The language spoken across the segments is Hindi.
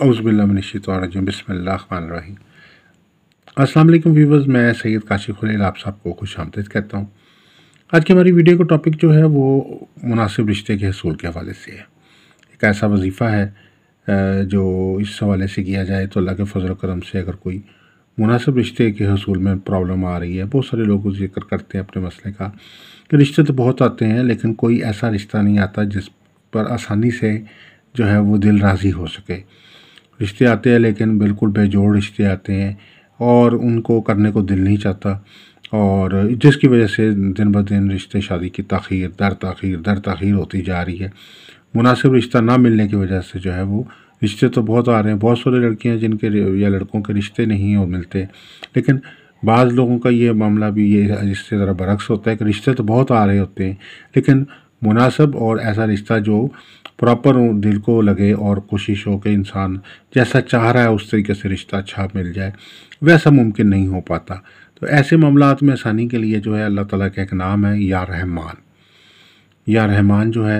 अज़बिल्लाशतरजीम बसमीम असल व्यूवर्स मैं सैयद काशी खलील आप सबको खुश आमदद कहता हूँ आज की हमारी वीडियो का टॉपिक जो है वो मुनासिब रिश्ते के हसूल के हवाले से है एक ऐसा वजीफ़ा है जो इस हवाले से किया जाए तो अल्लाह के फजल करम से अगर कोई मुनासिब रिश्ते के हसूल में प्रॉब्लम आ रही है बहुत सारे लोग जिक्र करते हैं अपने मसले का कि रिश्ते तो बहुत आते हैं लेकिन कोई ऐसा रिश्ता नहीं आता जिस पर आसानी से जो है वो दिल राज़ी हो सके रिश्ते आते हैं लेकिन बिल्कुल बेजोड़ रिश्ते आते हैं और उनको करने को दिल नहीं चाहता और जिसकी वजह से दिन ब दिन रिश्ते शादी की तखीर दर तखीर दर तखीर होती जा रही है मुनासिब रिश्ता ना मिलने की वजह से जो है वो रिश्ते तो बहुत आ रहे हैं बहुत सारे लड़कियाँ जिनके या लड़कों के रिश्ते नहीं हो मिलते लेकिन बाज़ लोगों का ये मामला भी ये इससे ज़रा बरक्स होता है कि रिश्ते तो बहुत आ रहे होते हैं लेकिन मुनासब और ऐसा रिश्ता जो प्रॉपर दिल को लगे और कोशिश हो कि इंसान जैसा चाह रहा है उस तरीके से रिश्ता अच्छा मिल जाए वैसा मुमकिन नहीं हो पाता तो ऐसे मामला में आसानी के लिए जो है अल्लाह ताला का एक नाम है या रहमान या रहमान जो है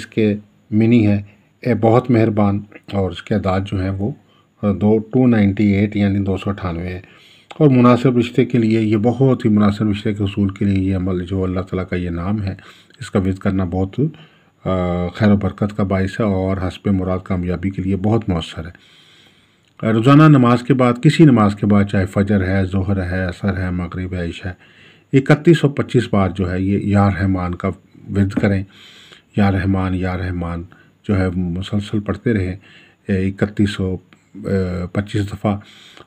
इसके मिनी है ए बहुत मेहरबान और इसके अदाद जो है वो दो टू नाइन्टी एट यानी दो सौ अठानवे है और मुनासिब रिश्ते के लिए ये बहुत ही मुनासिब रिश्ते के असूल के लिए ये अमल जो अल्लाह ताला का ये नाम है इसका विज़ करना बहुत खैर बरकत का बायस है और हसब मुराद कामयाबी के लिए बहुत मौसर है रोज़ाना नमाज के बाद किसी नमाज के बाद चाहे फजर है जहर है असर है मगरब है इशा है इकतीस सौ पच्चीस बार जो है ये या रहमान का विद करें या रहमान या रहमान जो है मुसलसल पढ़ते रहें इकतीस सौ पच्चीस दफ़ा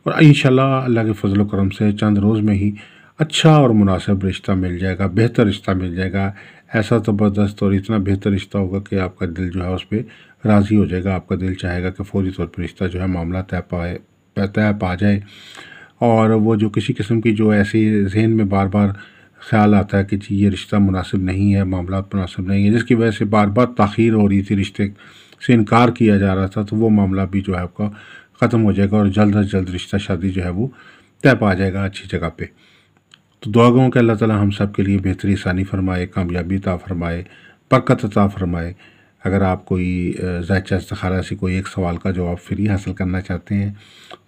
और इन अल्लाह के फजल करम से चंद रोज़ में ही अच्छा और मुनासिब रिश्ता मिल जाएगा बेहतर रिश्ता मिल जाएगा ऐसा ज़बरदस्त और इतना बेहतर रिश्ता होगा कि आपका दिल जो है उस पर राज़ी हो जाएगा आपका दिल चाहेगा कि फ़ौरी तौर पर रिश्ता जो है मामला तय पाए तय पा जाए और वो जो किसी किस्म की जो ऐसी जहन में बार बार ख्याल आता है कि जी ये रिश्ता मुनासिब नहीं है मामला मुनासिब नहीं है जिसकी वजह से बार बार तखीर हो रही थी रिश्ते से इनकार किया जा रहा था तो वो मामला भी जो है आपका ख़त्म हो जाएगा और जल्द अज जल्द रिश्ता शादी जो है वो तय पा जाएगा अच्छी जगह पे तो दुआ गाँव के अल्लाह ताला हम सब के लिए बेहतरी सानी फरमाए कामयाबी ता फरमाए बरकत ता फरमाए अगर आप कोई जायचा सखारा से कोई एक सवाल का जवाब फ्री हासिल करना चाहते हैं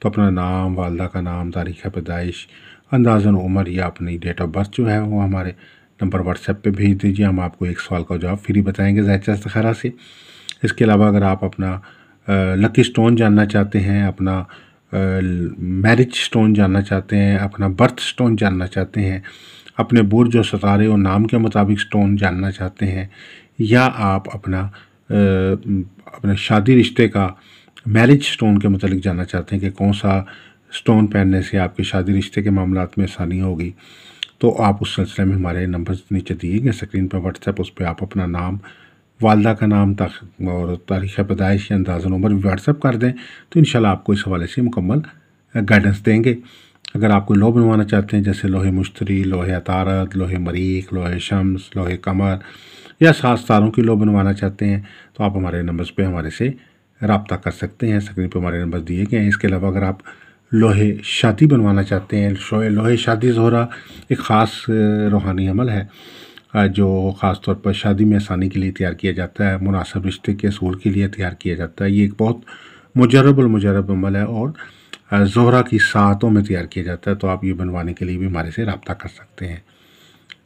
तो अपना नाम वालदा का नाम तारीख़ पैदाइश अंदाजन उम्र या अपनी डेट ऑफ बर्थ जो है वो हमारे नंबर व्हाट्सएप पे भेज दीजिए हम आपको एक सवाल का जवाब फ्री बताएंगे जायचा सखारा से इसके अलावा अगर आप अपना लकी स्टोन जानना चाहते हैं अपना मैरिज स्टोन जानना चाहते हैं अपना बर्थ स्टोन जानना चाहते हैं अपने बुर्ज और सतारे और नाम के मुताबिक स्टोन जानना चाहते हैं या आप अपना अपने शादी रिश्ते का मैरिज स्टोन के मतलब जानना चाहते हैं कि कौन सा स्टोन पहनने से आपके शादी रिश्ते के मामला में आसानी होगी तो आप उस सिलसिले में हमारे नंबर नीचे दिए गए स्क्रीन पर व्हाट्सएप उस पर आप अपना नाम वालदा का नाम और तारीख़ पैदाइश या अंदाज़ा नंबर व्हाट्सअप कर दें तो इन आपको इस हवाले से मुकम्मल गाइडेंस देंगे अगर आप कोई लोह बनवाना चाहते हैं जैसे लोहे मुश्तरी लोहे अतारत लोहे मरीख लोहे शम्स लोहे कमर या सात तारों की लोह बनवाना चाहते हैं तो आप हमारे नंबर्स पे हमारे से रबता कर सकते हैं स्क्रीन पे हमारे नंबर दिए गए हैं इसके अलावा अगर आप लोहे शादी बनवाना चाहते हैं लोहे शादी जोहरा एक ख़ास रूहानी अमल है जो ख़ास तौर पर शादी में आसानी के लिए तैयार किया जाता है मुनासब रिश्ते के असूल के लिए तैयार किया जाता है ये एक बहुत मुजरब मुजरब अमल है और जोहरा की सातों में तैयार किया जाता है तो आप ये बनवाने के लिए भी हमारे से रबता कर सकते हैं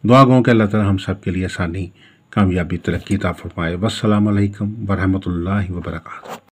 दुआ गाँव के अल्लाह तला हम सब के लिए आसानी कामयाबी तरक्की ताफ़रमाए वसलम वरहमल वर्क